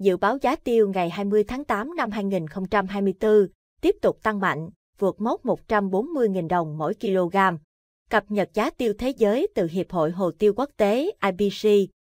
Dự báo giá tiêu ngày 20 tháng 8 năm 2024 tiếp tục tăng mạnh, vượt mốc 140.000 đồng mỗi kg. Cập nhật giá tiêu thế giới từ Hiệp hội Hồ tiêu Quốc tế IBC,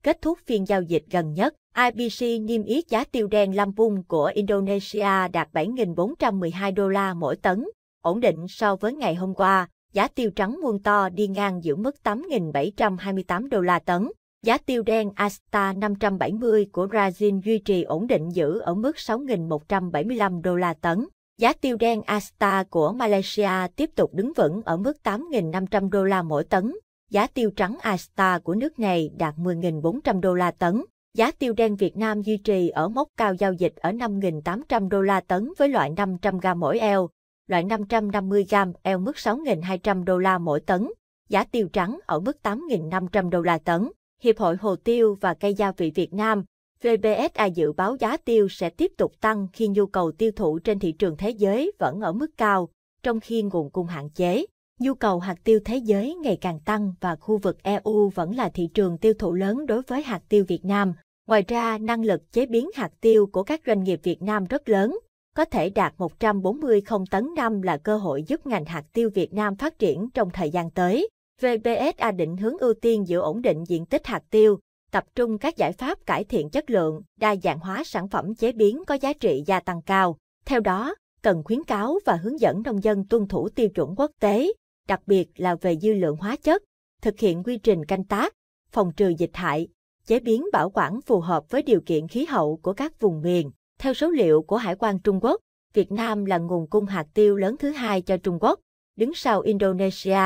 kết thúc phiên giao dịch gần nhất. IBC niêm yết giá tiêu đen Lampung của Indonesia đạt 7.412 đô la mỗi tấn, ổn định so với ngày hôm qua. Giá tiêu trắng muôn to đi ngang giữ mức 8.728 đô la tấn. Giá tiêu đen Asta 570 của Brazil duy trì ổn định giữ ở mức 6.175 đô la tấn. Giá tiêu đen Asta của Malaysia tiếp tục đứng vững ở mức 8.500 đô la mỗi tấn. Giá tiêu trắng Asta của nước này đạt 10.400 đô la tấn. Giá tiêu đen Việt Nam duy trì ở mốc cao giao dịch ở 5.800 đô la tấn với loại 500 g mỗi eo, loại 550 g eo mức 6.200 đô la mỗi tấn, giá tiêu trắng ở mức 8.500 đô la tấn. Hiệp hội Hồ tiêu và cây gia vị Việt Nam, VBSA dự báo giá tiêu sẽ tiếp tục tăng khi nhu cầu tiêu thụ trên thị trường thế giới vẫn ở mức cao, trong khi nguồn cung hạn chế. Nhu cầu hạt tiêu thế giới ngày càng tăng và khu vực EU vẫn là thị trường tiêu thụ lớn đối với hạt tiêu Việt Nam. Ngoài ra, năng lực chế biến hạt tiêu của các doanh nghiệp Việt Nam rất lớn, có thể đạt 140 tấn năm là cơ hội giúp ngành hạt tiêu Việt Nam phát triển trong thời gian tới. VPSA định hướng ưu tiên giữ ổn định diện tích hạt tiêu, tập trung các giải pháp cải thiện chất lượng, đa dạng hóa sản phẩm chế biến có giá trị gia tăng cao. Theo đó, cần khuyến cáo và hướng dẫn nông dân tuân thủ tiêu chuẩn quốc tế, đặc biệt là về dư lượng hóa chất, thực hiện quy trình canh tác, phòng trừ dịch hại, chế biến bảo quản phù hợp với điều kiện khí hậu của các vùng miền. Theo số liệu của Hải quan Trung Quốc, Việt Nam là nguồn cung hạt tiêu lớn thứ hai cho Trung Quốc, đứng sau Indonesia,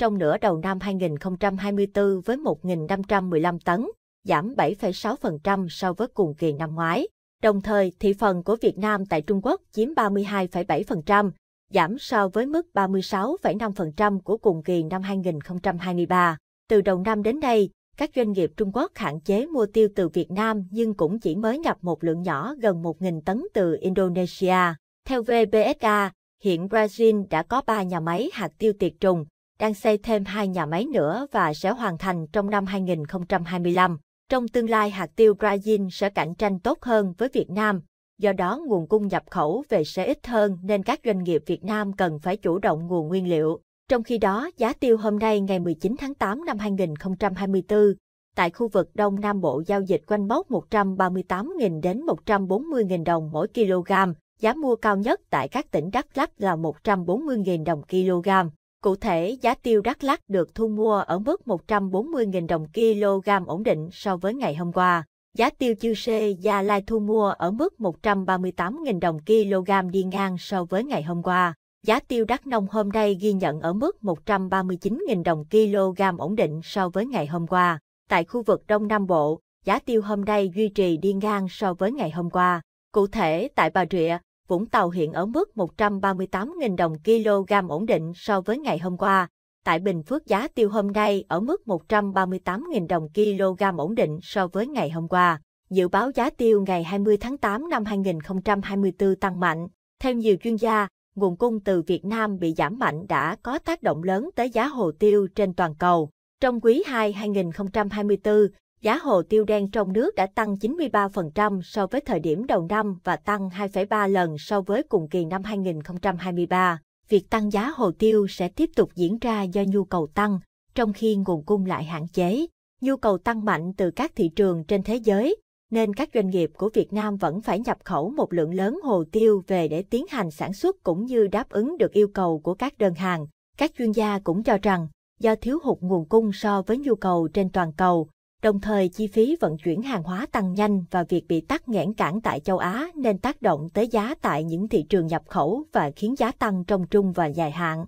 trong nửa đầu năm 2024 với 1.515 tấn, giảm 7,6% so với cùng kỳ năm ngoái. Đồng thời, thị phần của Việt Nam tại Trung Quốc chiếm 32,7%, giảm so với mức 36,5% của cùng kỳ năm 2023. Từ đầu năm đến nay, các doanh nghiệp Trung Quốc hạn chế mua tiêu từ Việt Nam nhưng cũng chỉ mới nhập một lượng nhỏ gần 1.000 tấn từ Indonesia. Theo VBSA, hiện Brazil đã có 3 nhà máy hạt tiêu tiệt trùng, đang xây thêm hai nhà máy nữa và sẽ hoàn thành trong năm 2025. Trong tương lai hạt tiêu Brazil sẽ cạnh tranh tốt hơn với Việt Nam, do đó nguồn cung nhập khẩu về sẽ ít hơn nên các doanh nghiệp Việt Nam cần phải chủ động nguồn nguyên liệu. Trong khi đó, giá tiêu hôm nay ngày 19 tháng 8 năm 2024 tại khu vực Đông Nam Bộ giao dịch quanh mốc 138.000 đến 140.000 đồng mỗi kg, giá mua cao nhất tại các tỉnh Đắk Lắk là 140.000 đồng kg. Cụ thể, giá tiêu Đắk Lắk được thu mua ở mức 140.000 đồng kg ổn định so với ngày hôm qua. Giá tiêu chư sê Gia Lai thu mua ở mức 138.000 đồng kg đi ngang so với ngày hôm qua. Giá tiêu Đắk Nông hôm nay ghi nhận ở mức 139.000 đồng kg ổn định so với ngày hôm qua. Tại khu vực Đông Nam Bộ, giá tiêu hôm nay duy trì đi ngang so với ngày hôm qua. Cụ thể, tại Bà Rịa, Vũng Tàu hiện ở mức 138.000 đồng kg ổn định so với ngày hôm qua. Tại Bình Phước giá tiêu hôm nay ở mức 138.000 đồng kg ổn định so với ngày hôm qua. Dự báo giá tiêu ngày 20 tháng 8 năm 2024 tăng mạnh. Theo nhiều chuyên gia, nguồn cung từ Việt Nam bị giảm mạnh đã có tác động lớn tới giá hồ tiêu trên toàn cầu. Trong quý 2 2024, giá hồ tiêu đen trong nước đã tăng 93% so với thời điểm đầu năm và tăng 2,3 lần so với cùng kỳ năm 2023. Việc tăng giá hồ tiêu sẽ tiếp tục diễn ra do nhu cầu tăng, trong khi nguồn cung lại hạn chế. Nhu cầu tăng mạnh từ các thị trường trên thế giới, nên các doanh nghiệp của Việt Nam vẫn phải nhập khẩu một lượng lớn hồ tiêu về để tiến hành sản xuất cũng như đáp ứng được yêu cầu của các đơn hàng. Các chuyên gia cũng cho rằng, do thiếu hụt nguồn cung so với nhu cầu trên toàn cầu, Đồng thời chi phí vận chuyển hàng hóa tăng nhanh và việc bị tắc nghẽn cản tại châu Á nên tác động tới giá tại những thị trường nhập khẩu và khiến giá tăng trong trung và dài hạn.